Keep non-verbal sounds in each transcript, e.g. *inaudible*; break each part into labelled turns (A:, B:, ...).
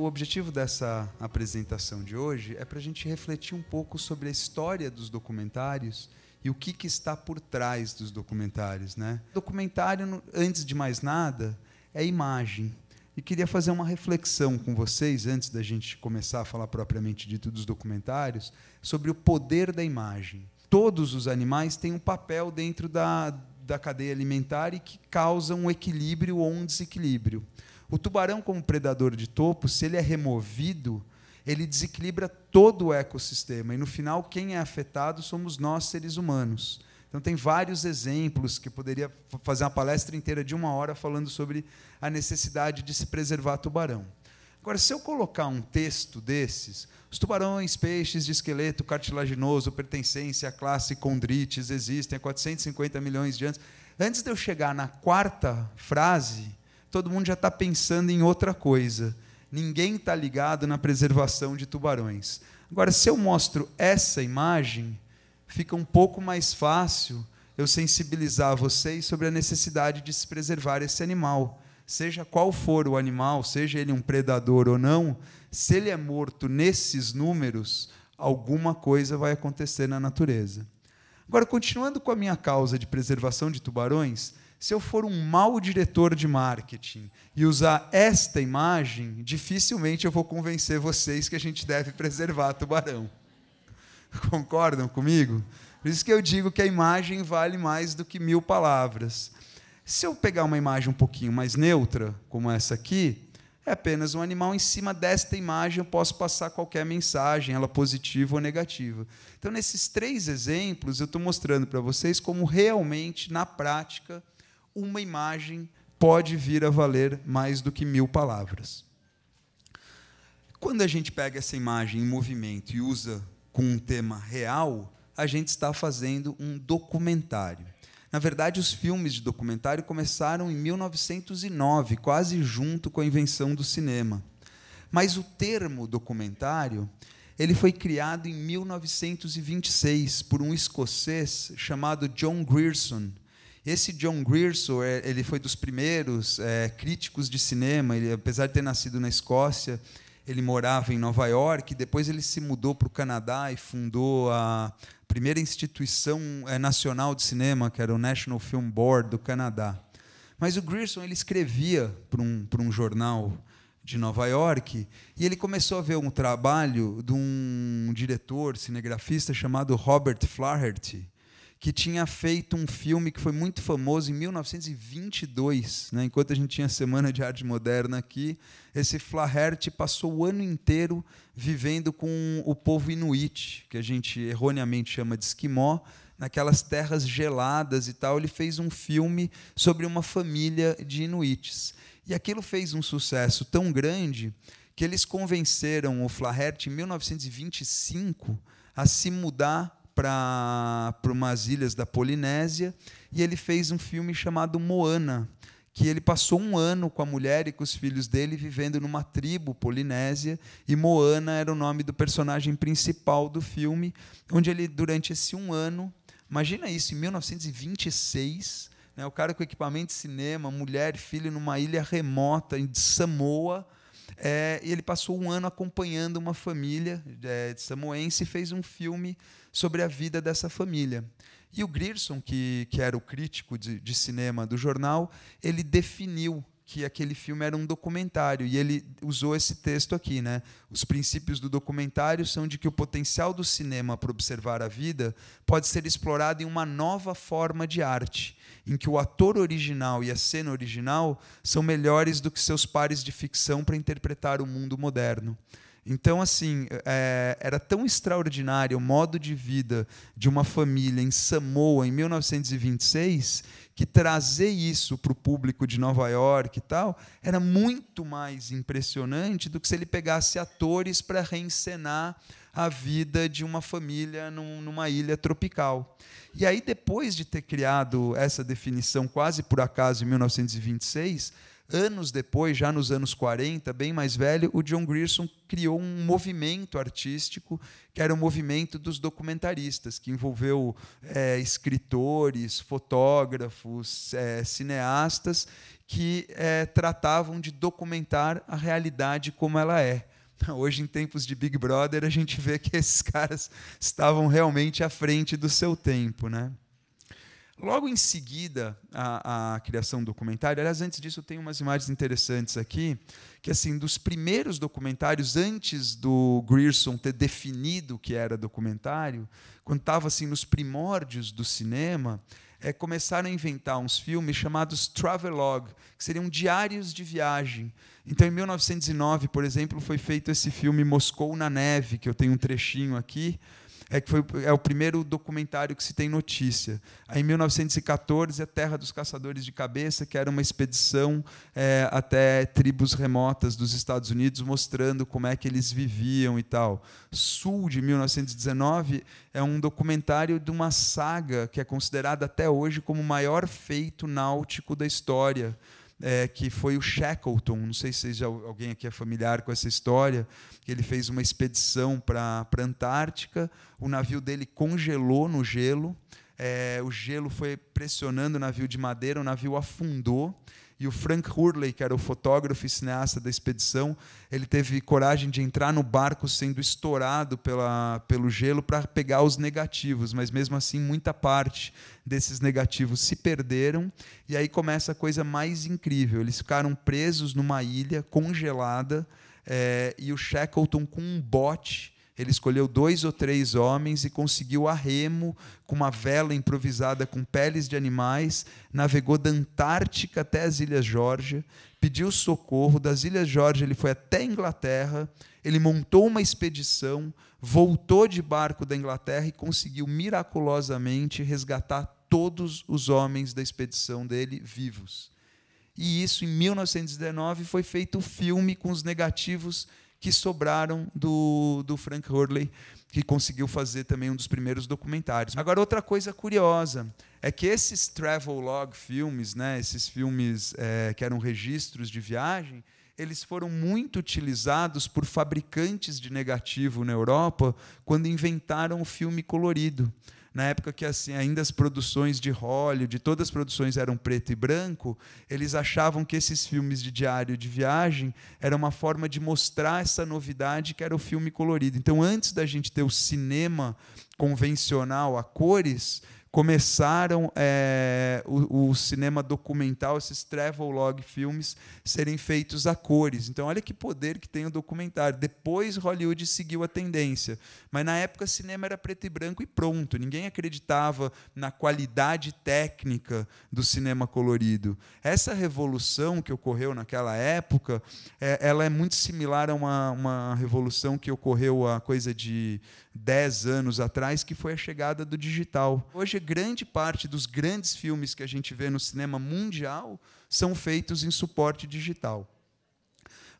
A: o objetivo dessa apresentação de hoje é para a gente refletir um pouco sobre a história dos documentários e o que, que está por trás dos documentários. Né? Documentário, antes de mais nada, é imagem. E queria fazer uma reflexão com vocês, antes da gente começar a falar propriamente dito dos documentários, sobre o poder da imagem. Todos os animais têm um papel dentro da, da cadeia alimentar e que causam um equilíbrio ou um desequilíbrio. O tubarão, como predador de topo, se ele é removido, ele desequilibra todo o ecossistema. E no final, quem é afetado somos nós, seres humanos. Então, tem vários exemplos que poderia fazer uma palestra inteira de uma hora falando sobre a necessidade de se preservar tubarão. Agora, se eu colocar um texto desses, os tubarões, peixes de esqueleto cartilaginoso, pertencência à classe condrites existem há 450 milhões de anos. Antes de eu chegar na quarta frase, todo mundo já está pensando em outra coisa. Ninguém está ligado na preservação de tubarões. Agora, se eu mostro essa imagem, fica um pouco mais fácil eu sensibilizar vocês sobre a necessidade de se preservar esse animal. Seja qual for o animal, seja ele um predador ou não, se ele é morto nesses números, alguma coisa vai acontecer na natureza. Agora, continuando com a minha causa de preservação de tubarões, se eu for um mau diretor de marketing e usar esta imagem, dificilmente eu vou convencer vocês que a gente deve preservar tubarão. *laughs* Concordam comigo? Por isso que eu digo que a imagem vale mais do que mil palavras. Se eu pegar uma imagem um pouquinho mais neutra, como essa aqui, é apenas um animal. Em cima desta imagem, eu posso passar qualquer mensagem, ela positiva ou negativa. Então, nesses três exemplos, eu estou mostrando para vocês como realmente, na prática, uma imagem pode vir a valer mais do que mil palavras. Quando a gente pega essa imagem em movimento e usa com um tema real, a gente está fazendo um documentário. Na verdade, os filmes de documentário começaram em 1909, quase junto com a invenção do cinema. Mas o termo documentário, ele foi criado em 1926 por um escocês chamado John Grierson, esse John Grierson, é, ele foi dos primeiros é, críticos de cinema, ele, apesar de ter nascido na Escócia, ele morava em Nova York, depois ele se mudou para o Canadá e fundou a primeira instituição é, nacional de cinema, que era o National Film Board do Canadá. Mas o Grierson ele escrevia para um, um jornal de Nova York e ele começou a ver um trabalho de um diretor cinegrafista chamado Robert Flaherty, que tinha feito um filme que foi muito famoso em 1922, né? enquanto a gente tinha a Semana de Arte Moderna aqui, esse Flaherty passou o ano inteiro vivendo com o povo inuit, que a gente erroneamente chama de esquimó, naquelas terras geladas e tal, ele fez um filme sobre uma família de inuites. E aquilo fez um sucesso tão grande que eles convenceram o Flaherty, em 1925, a se mudar para umas ilhas da Polinésia e ele fez um filme chamado Moana, que ele passou um ano com a mulher e com os filhos dele vivendo numa tribo polinésia e Moana era o nome do personagem principal do filme, onde ele durante esse um ano, imagina isso, em 1926, né, o cara com equipamento de cinema, mulher, filho numa ilha remota em Samoa, é, e ele passou um ano acompanhando uma família é, de samoense e fez um filme sobre a vida dessa família. E o Grierson, que, que era o crítico de, de cinema do jornal, ele definiu que aquele filme era um documentário e ele usou esse texto aqui, né? Os princípios do documentário são de que o potencial do cinema para observar a vida pode ser explorado em uma nova forma de arte, em que o ator original e a cena original são melhores do que seus pares de ficção para interpretar o mundo moderno. Então, assim, é, era tão extraordinário o modo de vida de uma família em Samoa em 1926 que trazer isso para o público de Nova York e tal era muito mais impressionante do que se ele pegasse atores para reencenar a vida de uma família num, numa ilha tropical. E aí, depois de ter criado essa definição quase por acaso em 1926, Anos depois, já nos anos 40, bem mais velho, o John Grierson criou um movimento artístico que era o um movimento dos documentaristas, que envolveu é, escritores, fotógrafos, é, cineastas que é, tratavam de documentar a realidade como ela é. *laughs* Hoje, em tempos de Big Brother, a gente vê que esses caras estavam realmente à frente do seu tempo, né? Logo em seguida, a, criação do documentário, aliás, antes disso, tenho umas imagens interessantes aqui, que, assim, dos primeiros documentários, antes do Grierson ter definido o que era documentário, quando estava, assim, nos primórdios do cinema, é, começaram a inventar uns filmes chamados travelogue, que seriam diários de viagem. Então, em 1909, por exemplo, foi feito esse filme Moscou na Neve, que eu tenho um trechinho aqui, é que foi, é o primeiro documentário que se tem notícia. Aí, em 1914, a Terra dos Caçadores de Cabeça, que era uma expedição é, até tribos remotas dos Estados Unidos, mostrando como é que eles viviam e tal. Sul, de 1919, é um documentário de uma saga que é considerada até hoje como o maior feito náutico da história é, que foi o Shackleton. Não sei se já, alguém aqui é familiar com essa história. Que ele fez uma expedição para a Antártica, o navio dele congelou no gelo, é, o gelo foi pressionando o navio de madeira, o navio afundou e o Frank Hurley, que era o fotógrafo e cineasta da expedição, ele teve coragem de entrar no barco sendo estourado pela, pelo gelo para pegar os negativos, mas mesmo assim muita parte desses negativos se perderam. E aí começa a coisa mais incrível: eles ficaram presos numa ilha congelada é, e o Shackleton com um bote ele escolheu dois ou três homens e conseguiu a remo, com uma vela improvisada com peles de animais, navegou da Antártica até as Ilhas Georgia, pediu socorro, das Ilhas Georgia ele foi até a Inglaterra, ele montou uma expedição, voltou de barco da Inglaterra e conseguiu miraculosamente resgatar todos os homens da expedição dele vivos. E isso, em 1919, foi feito o filme com os negativos que sobraram do, do Frank Hurley, que conseguiu fazer também um dos primeiros documentários. Agora, outra coisa curiosa é que esses travel log filmes, né, esses filmes é, que eram registros de viagem, eles foram muito utilizados por fabricantes de negativo na Europa quando inventaram o filme colorido na época que assim, ainda as produções de Hollywood, todas as produções eram preto e branco, eles achavam que esses filmes de diário de viagem era uma forma de mostrar essa novidade que era o filme colorido. Então, antes da gente ter o cinema convencional a cores, começaram é, o, o, cinema documental, esses travel log filmes, serem feitos a cores. Então, olha que poder que tem o documentário. Depois Hollywood seguiu a tendência. Mas na época, cinema era preto e branco e pronto. Ninguém acreditava na qualidade técnica do cinema colorido. Essa revolução que ocorreu naquela época, é, ela é muito similar a uma, uma revolução que ocorreu a coisa de 10 anos atrás, que foi a chegada do digital. Hoje, grande parte dos grandes filmes que a gente vê no cinema mundial são feitos em suporte digital.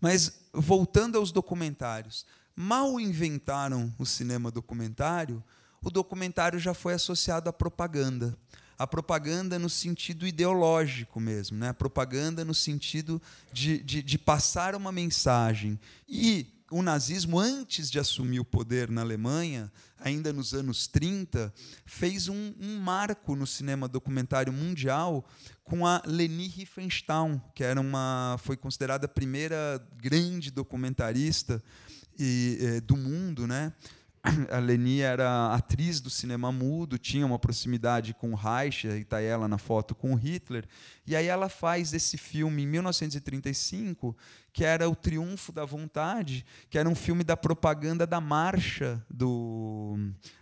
A: Mas, voltando aos documentários, mal inventaram o cinema documentário, o documentário já foi associado à propaganda a propaganda no sentido ideológico mesmo, né? a propaganda no sentido de, de, de, passar uma mensagem. E o nazismo, antes de assumir o poder na Alemanha, ainda nos anos 30, fez um, um marco no cinema documentário mundial com a Leni Riefenstahl, que era uma, foi considerada a primeira grande documentarista e, é, do mundo, né? a Leni era atriz do cinema mudo, tinha uma proximidade com Reich, e está ela na foto com Hitler. E aí ela faz esse filme em 1935, que era O Triunfo da Vontade, que era um filme da propaganda da marcha do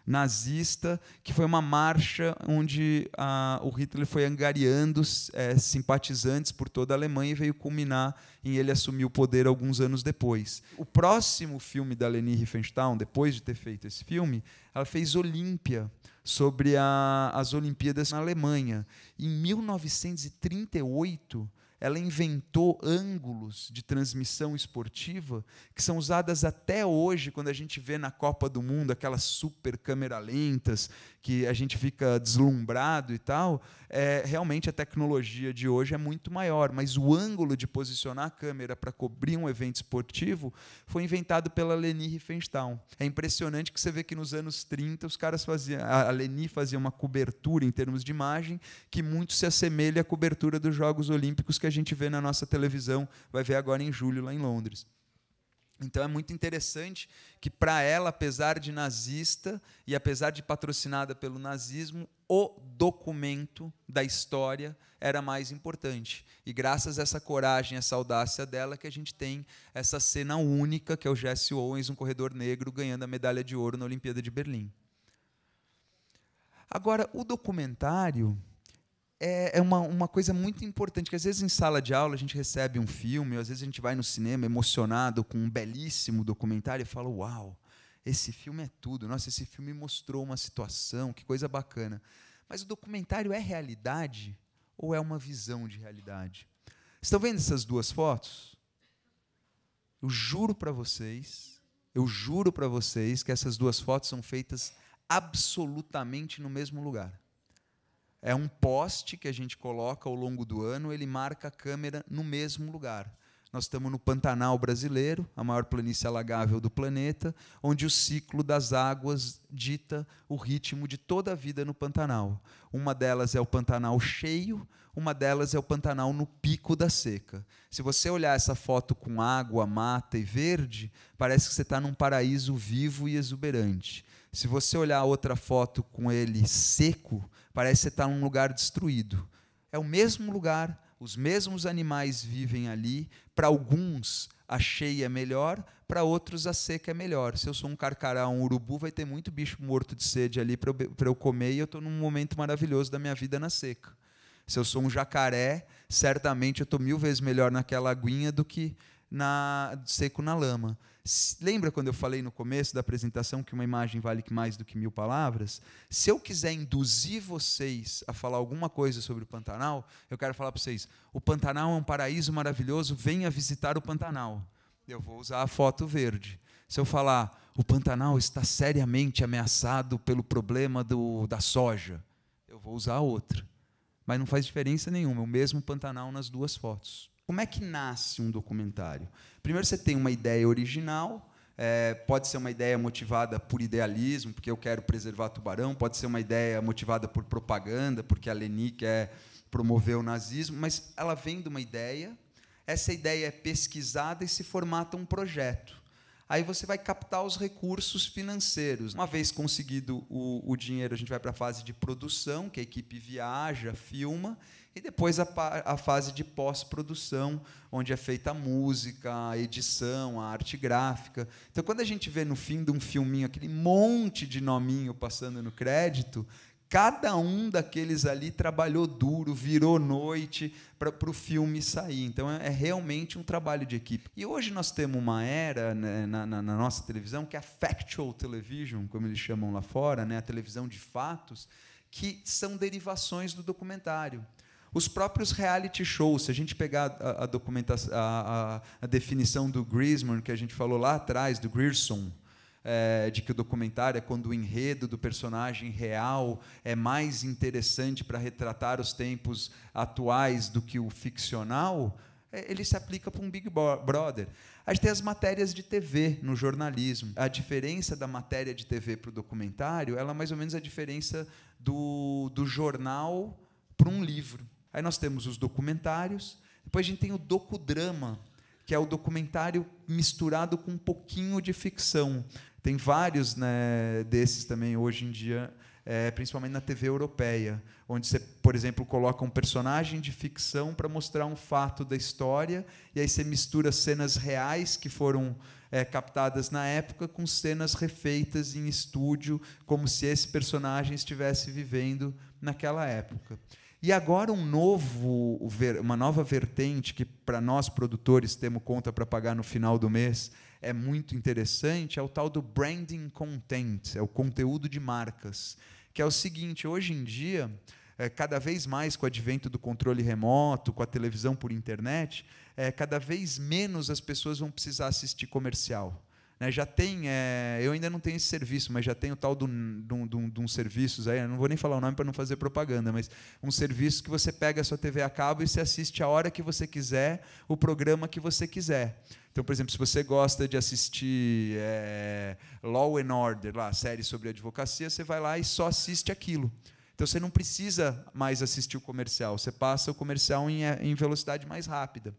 A: nazista, que foi uma marcha onde a, ah, o Hitler foi angariando é, simpatizantes por toda a Alemanha e veio culminar em ele assumir o poder alguns anos depois. O próximo filme da Leni Riefenstahl, depois de ter feito esse filme, ela fez Olímpia, sobre a, as Olimpíadas na Alemanha. Em 1938, ela inventou ângulos de transmissão esportiva que são usadas até hoje quando a gente vê na Copa do Mundo aquelas super câmera lentas que a gente fica deslumbrado e tal. É, realmente a tecnologia de hoje é muito maior, mas o ângulo de posicionar a câmera para cobrir um evento esportivo foi inventado pela Leni Riefenstahl. É impressionante que você vê que nos anos 30 os caras faziam, a Leni fazia uma cobertura em termos de imagem que muito se assemelha à cobertura dos Jogos Olímpicos que a gente vê na nossa televisão, vai ver agora em julho, lá em Londres. Então é muito interessante que, para ela, apesar de nazista e apesar de patrocinada pelo nazismo, o documento da história era mais importante. E graças a essa coragem, essa audácia dela, que a gente tem essa cena única, que é o Jesse Owens, um corredor negro, ganhando a medalha de ouro na Olimpíada de Berlim. Agora, o documentário é, é, uma, uma coisa muito importante, que às vezes em sala de aula a gente recebe um filme, ou às vezes a gente vai no cinema emocionado com um belíssimo documentário e fala, uau, esse filme é tudo, nossa, esse filme mostrou uma situação, que coisa bacana. Mas o documentário é realidade ou é uma visão de realidade? Estão vendo essas duas fotos? Eu juro para vocês, eu juro para vocês que essas duas fotos são feitas absolutamente no mesmo lugar é um poste que a gente coloca ao longo do ano, ele marca a câmera no mesmo lugar. Nós estamos no Pantanal brasileiro, a maior planície alagável do planeta, onde o ciclo das águas dita o ritmo de toda a vida no Pantanal. Uma delas é o Pantanal cheio, uma delas é o Pantanal no pico da seca. Se você olhar essa foto com água, mata e verde, parece que você está num paraíso vivo e exuberante. Se você olhar outra foto com ele seco, parece que você está num lugar destruído. É o mesmo lugar, os mesmos animais vivem ali. Para alguns, a cheia é melhor, para outros, a seca é melhor. Se eu sou um carcará, um urubu, vai ter muito bicho morto de sede ali para eu, eu, comer e eu estou num momento maravilhoso da minha vida na seca. Se eu sou um jacaré, certamente eu estou mil vezes melhor naquela aguinha do que na, seco na lama. Lembra quando eu falei no começo da apresentação que uma imagem vale mais do que mil palavras? Se eu quiser induzir vocês a falar alguma coisa sobre o Pantanal, eu quero falar para vocês: o Pantanal é um paraíso maravilhoso, venha visitar o Pantanal. Eu vou usar a foto verde. Se eu falar, o Pantanal está seriamente ameaçado pelo problema do, da soja, eu vou usar a outra. Mas não faz diferença nenhuma, o mesmo Pantanal nas duas fotos. Como é que nasce um documentário? Primeiro, você tem uma ideia original, é, pode ser uma ideia motivada por idealismo, porque eu quero preservar tubarão, pode ser uma ideia motivada por propaganda, porque a Leni quer promover o nazismo, mas ela vem de uma ideia, essa ideia é pesquisada e se formata um projeto. Aí você vai captar os recursos financeiros. Uma vez conseguido o, o dinheiro, a gente vai para a fase de produção, que a equipe viaja, filma, e depois a, a fase de pós-produção, onde é feita a música, a edição, a arte gráfica. Então, quando a gente vê no fim de um filminho aquele monte de nominho passando no crédito, cada um daqueles ali trabalhou duro, virou noite para o filme sair. Então é, é, realmente um trabalho de equipe. E hoje nós temos uma era né, na, na, na, nossa televisão que é a factual television, como eles chamam lá fora, né, a televisão de fatos, que são derivações do documentário. Os próprios reality shows, se a gente pegar a, a documentação, a, a, definição do Grisman que a gente falou lá atrás, do Grierson, é, de que o documentário é quando o enredo do personagem real é mais interessante para retratar os tempos atuais do que o ficcional, é, ele se aplica para um Big Brother. A gente tem as matérias de TV no jornalismo. A diferença da matéria de TV para o documentário ela é mais ou menos a diferença do, do jornal para um livro. Aí nós temos os documentários, depois a gente tem o docudrama, que é o documentário misturado com um pouquinho de ficção. Tem vários né, desses também hoje em dia, é, principalmente na TV europeia, onde você, por exemplo, coloca um personagem de ficção para mostrar um fato da história, e aí você mistura cenas reais que foram é, captadas na época com cenas refeitas em estúdio, como se esse personagem estivesse vivendo naquela época. E agora um novo, uma nova vertente que para nós produtores temos conta para pagar no final do mês é muito interessante é o tal do branding content, é o conteúdo de marcas, que é o seguinte: hoje em dia é, cada vez mais com o advento do controle remoto, com a televisão por internet, é, cada vez menos as pessoas vão precisar assistir comercial. Né, já tem, é, eu ainda não tenho esse serviço, mas já tem o tal de uns serviços aí, não vou nem falar o nome para não fazer propaganda, mas um serviço que você pega a sua TV a cabo e você assiste a hora que você quiser, o programa que você quiser. Então, por exemplo, se você gosta de assistir é, Law and Order, lá, série sobre advocacia, você vai lá e só assiste aquilo. Então você não precisa mais assistir o comercial, você passa o comercial em, é, em velocidade mais rápida.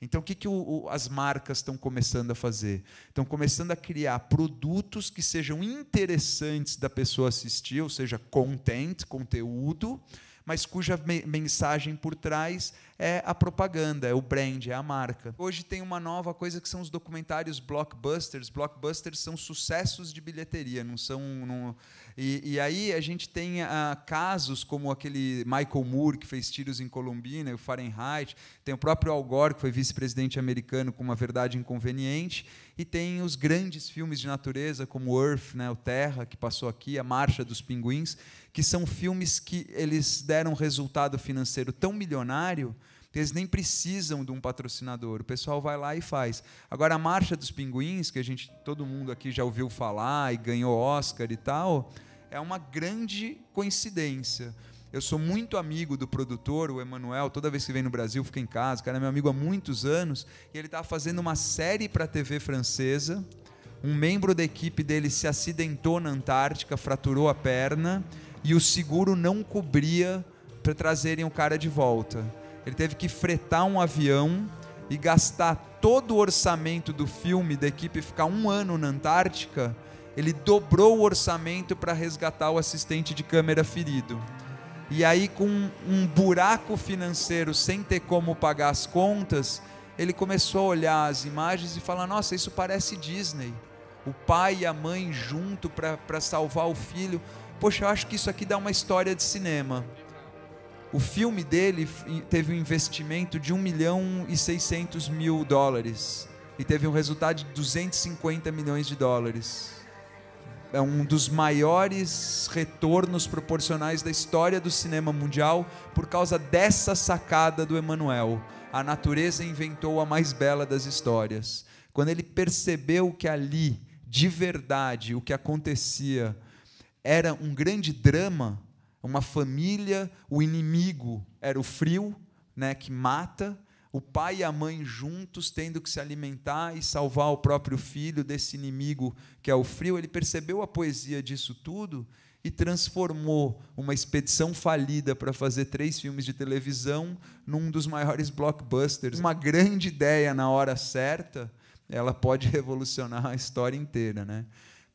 A: Então, o que, que o, o, as marcas estão começando a fazer? Estão começando a criar produtos que sejam interessantes da pessoa assistir, ou seja, content, conteúdo, mas cuja me mensagem por trás é a propaganda, é o brand, é a marca. Hoje tem uma nova coisa que são os documentários blockbusters. Blockbusters são sucessos de bilheteria, não são. Não... E, e, aí a gente tem uh, casos como aquele Michael Moore, que fez tiros em Columbina, o Fahrenheit, tem o próprio Al Gore, que foi vice-presidente americano com uma verdade inconveniente, e tem os grandes filmes de natureza, como Earth, né, o Terra, que passou aqui, A Marcha dos Pinguins, que são filmes que eles deram um resultado financeiro tão milionário eles nem precisam de um patrocinador. O pessoal vai lá e faz. Agora a marcha dos pinguins, que a gente todo mundo aqui já ouviu falar e ganhou Oscar e tal, é uma grande coincidência. Eu sou muito amigo do produtor, o Emanuel. Toda vez que vem no Brasil, fica em casa. O cara é meu amigo há muitos anos. E ele está fazendo uma série para a TV francesa. Um membro da equipe dele se acidentou na Antártica, fraturou a perna. E o seguro não cobria para trazerem o cara de volta. Ele teve que fretar um avião e gastar todo o orçamento do filme, da equipe ficar um ano na Antártica. Ele dobrou o orçamento para resgatar o assistente de câmera ferido. E aí, com um buraco financeiro, sem ter como pagar as contas, ele começou a olhar as imagens e falar: Nossa, isso parece Disney. O pai e a mãe junto para salvar o filho. Poxa, eu acho que isso aqui dá uma história de cinema. O filme dele teve um investimento de 1 milhão e 600 mil dólares e teve um resultado de 250 milhões de dólares. É um dos maiores retornos proporcionais da história do cinema mundial por causa dessa sacada do Emmanuel. A natureza inventou a mais bela das histórias. Quando ele percebeu que ali, de verdade, o que acontecia era um grande drama, uma família, o inimigo era o frio, né, que mata, o pai e a mãe juntos tendo que se alimentar e salvar o próprio filho desse inimigo que é o frio. Ele percebeu a poesia disso tudo e transformou uma expedição falida para fazer três filmes de televisão num dos maiores blockbusters. Uma grande ideia na hora certa, ela pode revolucionar a história inteira, né?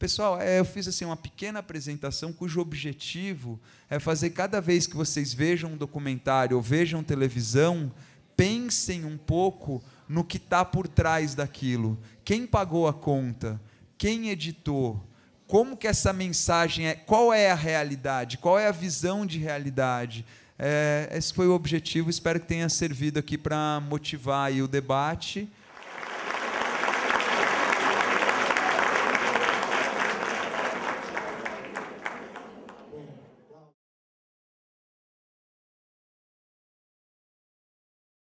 A: Pessoal, é, eu fiz assim uma pequena apresentação cujo objetivo é fazer cada vez que vocês vejam um documentário ou vejam televisão, pensem um pouco no que está por trás daquilo. Quem pagou a conta? Quem editou? Como que essa mensagem é? Qual é a realidade? Qual é a visão de realidade? É, esse foi o objetivo. Espero que tenha servido aqui para motivar o debate.